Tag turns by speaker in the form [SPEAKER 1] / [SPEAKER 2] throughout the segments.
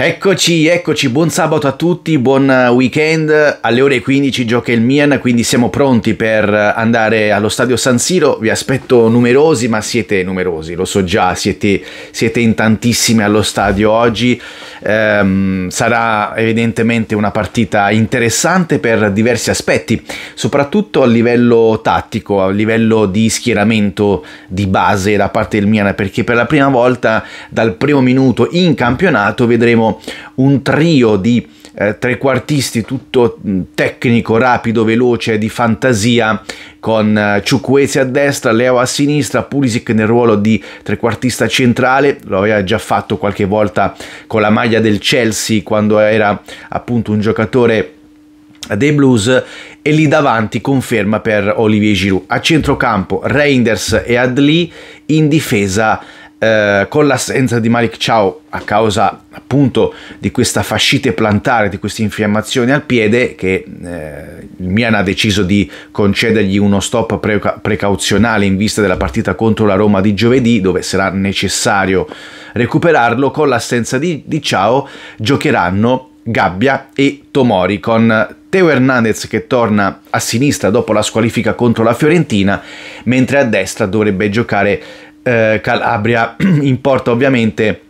[SPEAKER 1] Eccoci, eccoci, buon sabato a tutti, buon eh, weekend, alle ore 15 gioca il Mian, quindi siamo pronti per eh, andare allo stadio San Siro, vi aspetto numerosi, ma siete numerosi, lo so già, siete, siete in tantissimi allo stadio oggi, ehm, sarà evidentemente una partita interessante per diversi aspetti, soprattutto a livello tattico, a livello di schieramento di base da parte del Mian, perché per la prima volta dal primo minuto in campionato vedremo un trio di eh, trequartisti tutto mm, tecnico, rapido, veloce, di fantasia, con eh, Ciucuezi a destra, Leo a sinistra, Pulisic nel ruolo di trequartista centrale, lo aveva già fatto qualche volta con la maglia del Chelsea quando era appunto un giocatore dei Blues e lì davanti conferma per Olivier Giroud. A centrocampo Reinders e Adli, in difesa eh, con l'assenza di Malik Ciao a causa appunto di questa fascite plantare, di questa infiammazione al piede che eh, il Milan ha deciso di concedergli uno stop pre precauzionale in vista della partita contro la Roma di giovedì dove sarà necessario recuperarlo, con l'assenza di, di Ciao giocheranno Gabbia e Tomori con Teo Hernandez che torna a sinistra dopo la squalifica contro la Fiorentina, mentre a destra dovrebbe giocare eh, Calabria in porta ovviamente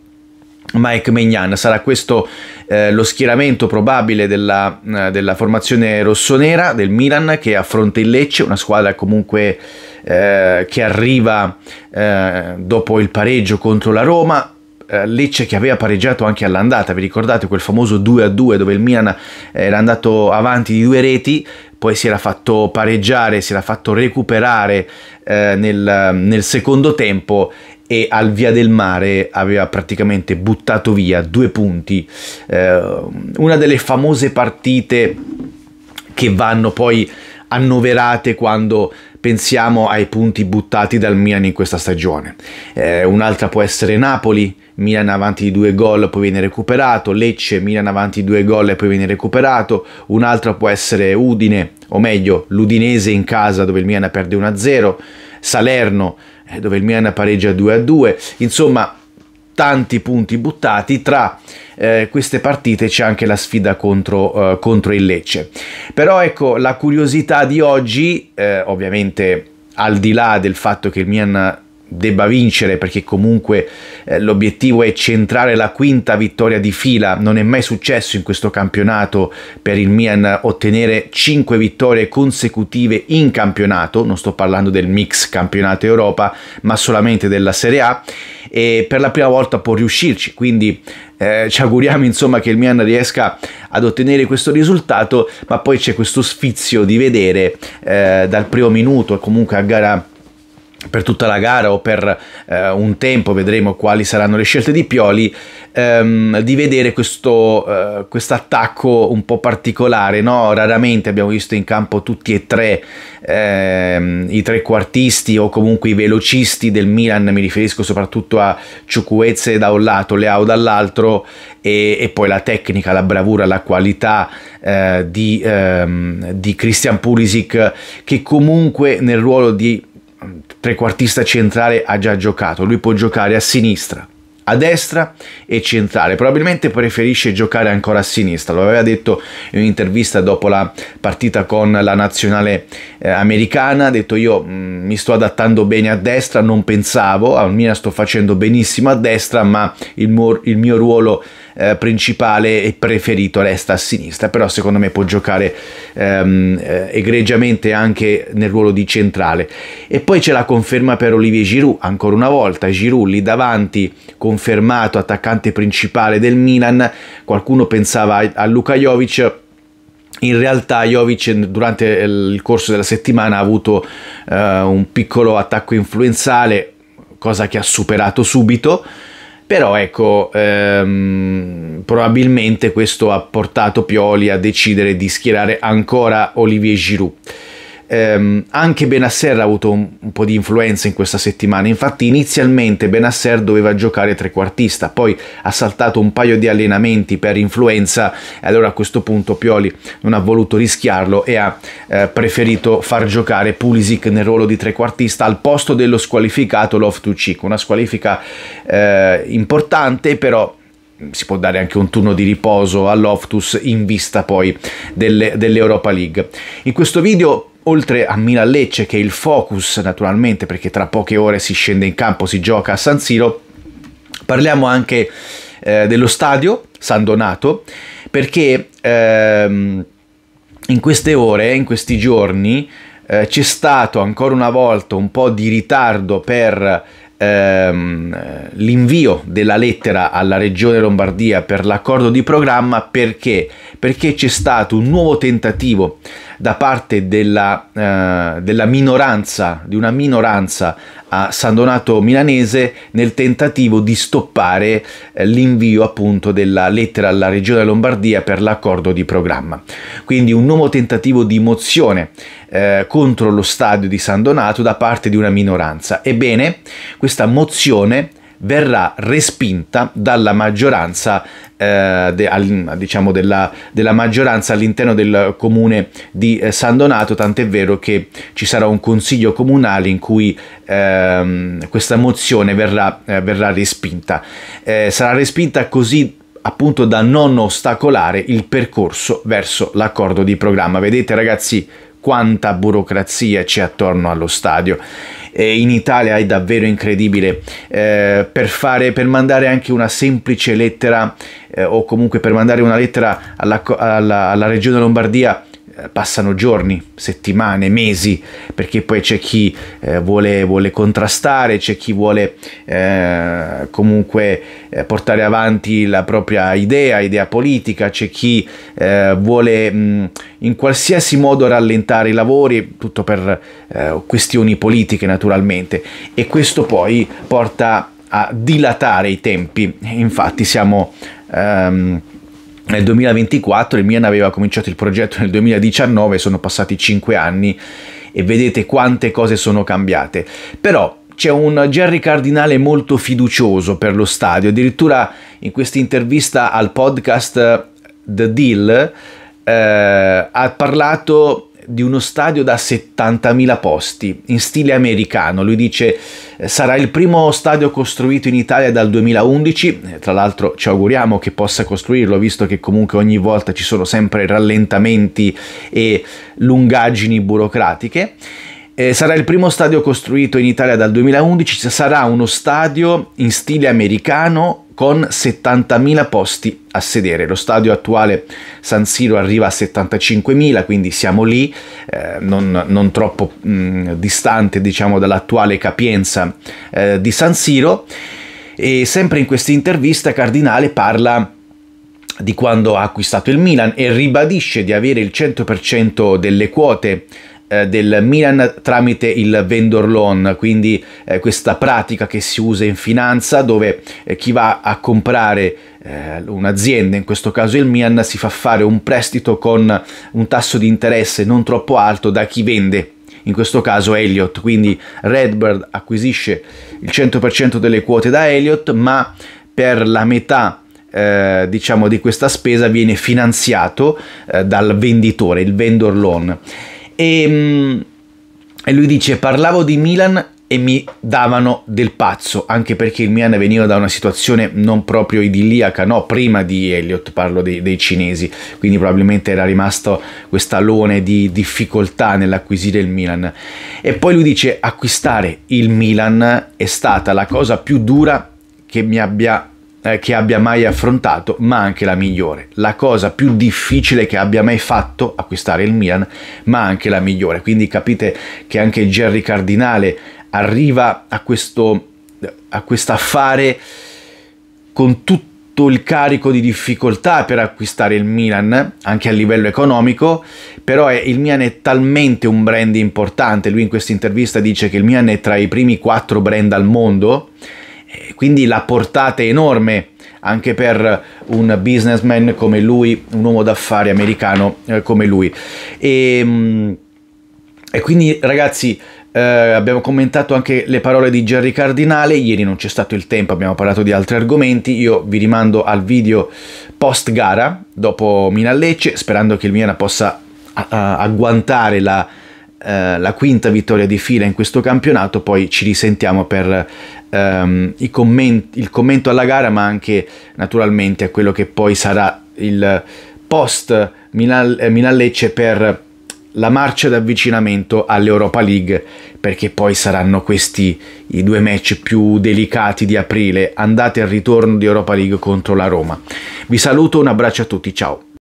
[SPEAKER 1] Mike Maignan. Sarà questo eh, lo schieramento probabile della, eh, della, formazione rossonera del Milan che affronta il Lecce, una squadra comunque eh, che arriva eh, dopo il pareggio contro la Roma. Eh, Lecce che aveva pareggiato anche all'andata, vi ricordate quel famoso 2-2 dove il Milan era andato avanti di due reti poi si era fatto pareggiare, si era fatto recuperare eh, nel, nel secondo tempo e al Via del Mare aveva praticamente buttato via due punti, eh, una delle famose partite che vanno poi annoverate quando pensiamo ai punti buttati dal Milan in questa stagione. Eh, un'altra può essere Napoli, Milan avanti di due gol poi viene recuperato, Lecce Milan avanti di due gol e poi viene recuperato, un'altra può essere Udine, o meglio l'Udinese in casa dove il Milan perde 1-0, Salerno eh, dove il Milan pareggia 2-2, insomma tanti punti buttati tra eh, queste partite c'è anche la sfida contro, eh, contro, il Lecce però ecco la curiosità di oggi eh, ovviamente al di là del fatto che il Milan debba vincere perché comunque eh, l'obiettivo è centrare la quinta vittoria di fila. Non è mai successo in questo campionato per il Milan ottenere 5 vittorie consecutive in campionato, non sto parlando del mix campionato Europa, ma solamente della Serie A e per la prima volta può riuscirci, quindi eh, ci auguriamo insomma che il Milan riesca ad ottenere questo risultato, ma poi c'è questo sfizio di vedere eh, dal primo minuto comunque a gara per tutta la gara o per eh, un tempo, vedremo quali saranno le scelte di Pioli, ehm, di vedere questo eh, attacco un po' particolare. No? Raramente abbiamo visto in campo tutti e tre ehm, i quartisti o comunque i velocisti del Milan, mi riferisco soprattutto a Ciucuezze da un lato, Leao dall'altro e, e poi la tecnica, la bravura, la qualità eh, di, ehm, di Christian Pulisic che comunque nel ruolo di trequartista centrale ha già giocato, lui può giocare a sinistra, a destra e centrale. Probabilmente preferisce giocare ancora a sinistra, lo aveva detto in un'intervista dopo la partita con la nazionale eh, americana, ha detto io mh, mm, mi sto adattando bene a destra, non pensavo, almeno sto facendo benissimo a destra, ma il, il mio ruolo è eh, principale e preferito resta a sinistra, però secondo me può giocare ehm, eh, egregiamente anche nel ruolo di centrale. E poi c'è la conferma per Olivier Giroud, ancora una volta Giroud lì davanti, confermato attaccante principale del Milan, qualcuno pensava a Luka Jovic, in realtà Jovic durante il corso della settimana ha avuto eh, un piccolo attacco influenzale, cosa che ha superato subito, però ecco, ehm, probabilmente questo ha portato Pioli a decidere di schierare ancora Olivier Giroud ehm, anche Benasser ha avuto un, un, po' di influenza in questa settimana, infatti inizialmente Benasser doveva giocare trequartista, poi ha saltato un paio di allenamenti per influenza e allora a questo punto Pioli non ha voluto rischiarlo e ha eh, preferito far giocare Pulisic nel ruolo di trequartista al posto dello squalificato Loftus-Cheek, una squalifica eh, importante però Mm, si può dare anche un turno di riposo all'Oftus in vista poi delle, dell'Europa League. In questo video oltre a Milan Lecce che è il focus naturalmente perché tra poche ore si scende in campo, si gioca a San Siro, parliamo anche eh, dello stadio San Donato perché ehm, in queste ore, in questi giorni eh, c'è stato ancora una volta un po' di ritardo per ehm, l'invio della lettera alla regione Lombardia per l'accordo di programma perché? Perché c'è stato un nuovo tentativo da parte della, eh, della minoranza, di una minoranza a San Donato Milanese nel tentativo di stoppare eh, l'invio appunto della lettera alla Regione Lombardia per l'accordo di programma. Quindi un nuovo tentativo di mozione eh, contro lo stadio di San Donato da parte di una minoranza. Ebbene, questa mozione verrà respinta dalla maggioranza eh, de, al, diciamo della, della, maggioranza all'interno del comune di eh, San Donato, tant'è vero che ci sarà un consiglio comunale in cui ehm, questa mozione verrà, eh, verrà respinta. Eh, sarà respinta così appunto da non ostacolare il percorso verso l'accordo di programma. Vedete ragazzi, quanta burocrazia c'è attorno allo stadio. E in Italia è davvero incredibile. Eh, per, fare, per, mandare anche una semplice lettera eh, o comunque per mandare una lettera alla, alla, alla regione Lombardia eh, passano giorni, settimane, mesi, perché poi c'è chi eh, vuole, vuole, contrastare, c'è chi vuole eh, comunque eh, portare avanti la propria idea, idea politica, c'è chi eh, vuole mh, mm, in qualsiasi modo rallentare i lavori, tutto per eh, questioni politiche naturalmente, e questo poi porta a dilatare i tempi, infatti siamo... Ehm, nel 2024, il Milan aveva cominciato il progetto nel 2019, sono passati 5 anni e vedete quante cose sono cambiate. Però c'è un Jerry Cardinale molto fiducioso per lo stadio, addirittura in questa intervista al podcast eh, The Deal eh, ha parlato di uno stadio da 70.000 posti in stile americano. Lui dice eh, sarà il primo stadio costruito in Italia dal 2011, eh, tra l'altro ci auguriamo che possa costruirlo visto che comunque ogni volta ci sono sempre rallentamenti e lungaggini burocratiche. Eh, sarà il primo stadio costruito in Italia dal 2011, sarà uno stadio in stile americano con 70.000 posti a sedere. Lo stadio attuale San Siro arriva a 75.000, quindi siamo lì, eh, non, non, troppo mh, mm, distante diciamo, dall'attuale capienza eh, di San Siro. E sempre in questa intervista Cardinale parla di quando ha acquistato il Milan e ribadisce di avere il 100% delle quote eh, del Milan tramite il vendor loan, quindi eh, questa pratica che si usa in finanza dove eh, chi va a comprare eh, un'azienda, in questo caso il Milan, si fa fare un prestito con un tasso di interesse non troppo alto da chi vende. In questo caso Elliot, quindi Redbird acquisisce il 100% delle quote da Elliot, ma per la metà eh, diciamo di questa spesa viene finanziato eh, dal venditore, il vendor loan e, mm, e lui dice, parlavo di Milan e mi davano del pazzo, anche perché il Milan veniva da una situazione non proprio idilliaca, no, prima di Elliott parlo dei, dei, cinesi, quindi probabilmente era rimasto questo quest'alone di difficoltà nell'acquisire il Milan. E poi lui dice acquistare il Milan è stata la cosa più dura che mi abbia eh, che abbia mai affrontato, ma anche la migliore. La cosa più difficile che abbia mai fatto acquistare il Milan, ma anche la migliore. Quindi capite che anche Jerry Cardinale arriva a questo affare con tutto il carico di difficoltà per acquistare il Milan, anche a livello economico, però il Milan è talmente un brand importante, lui in questa intervista dice che il Milan è tra i primi quattro brand al mondo, eh, quindi la portata è enorme anche per un businessman come lui, un uomo d'affari americano eh, come lui. E, ehm, e quindi ragazzi, eh, abbiamo commentato anche le parole di Jerry Cardinale, ieri non c'è stato il tempo, abbiamo parlato di altri argomenti, io vi rimando al video post gara, dopo Milan Lecce, sperando che il Milan possa agguantare la, eh, la quinta vittoria di fila in questo campionato, poi ci risentiamo per ehm, commenti, il commento alla gara, ma anche naturalmente a quello che poi sarà il post eh, Milan Lecce per la marcia d'avvicinamento all'Europa League perché poi saranno questi i due match più delicati di aprile, andate al ritorno di Europa League contro la Roma. Vi saluto, un abbraccio a tutti, ciao.